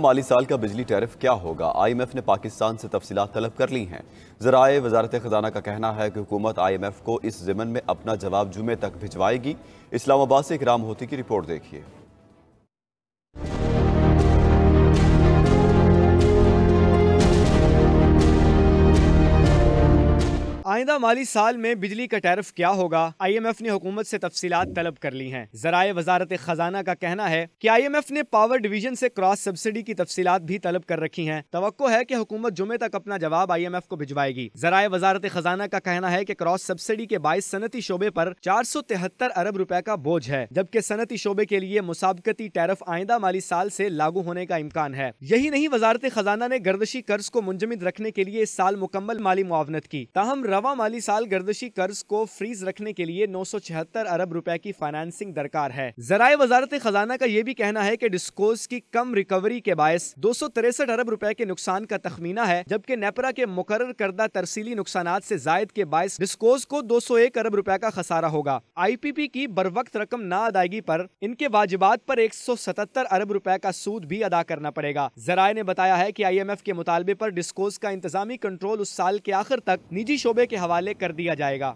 माली साल का बिजली टैरिफ क्या होगा आईएमएफ ने पाकिस्तान से तफसीत तलब कर ली हैं जराए वजारत ख़जाना का कहना है कि हुकूमत आईएमएफ को इस ज़मन में अपना जवाब जुमे तक भिजवाएगी इस्लामाबाद से इकराम होती की रिपोर्ट देखिए आइंदा माली साल में बिजली का टैरफ क्या होगा आई एम एफ ने हुकूमत ऐसी तफसीत तलब कर ली है जराये वजारत खजाना का कहना है की आई एम एफ ने पावर डिवीजन ऐसी क्रॉस सब्सिडी की तफसीत भी तलब कर रखी है तो है की हुकूमत जुमे तक अपना जवाब आई एम एफ को भिजवाएगी जराये वजारत खजाना का कहना है की क्रॉस सब्सिडी के बाईस सनती शोबे आरोप चार सौ तिहत्तर अरब रुपए का बोझ है जबकि सनती शोबे के लिए मुसाबकती टैरफ आइंदा माली साल ऐसी लागू होने का इम्कान है यही नहीं वजारत खजाना ने गर्दशी कर्ज को मुंजमद रखने के लिए इस साल मुकम्मल माली मुआवनत की ताहम रवा माली साल गर्दशी कर्ज को फ्रीज रखने के लिए नौ अरब रुपए की फाइनेंसिंग दरकार है जराये वजारत खजाना का ये भी कहना है की डिस्कोज की कम रिकवरी के बायस दो अरब रुपए के नुकसान का तखमीना है जबकि नेपरा के मुकर करदा तरसीली नुकसान ऐसी जायद के बायस डिस्कोज को दो सौ एक अरब रुपए का खसारा होगा आई पी पी की बर वक्त रकम न अदायगी आरोप इनके वाजिबात आरोप एक सौ सतहत्तर अरब रुपए का सूद भी अदा करना पड़ेगा जराये ने बताया है की आई एम एफ के मुतालबे आरोप डिस्कोज का इंतजामी कंट्रोल उस साल के आखिर तक निजी शोबे सूबे के हवाले कर दिया जाएगा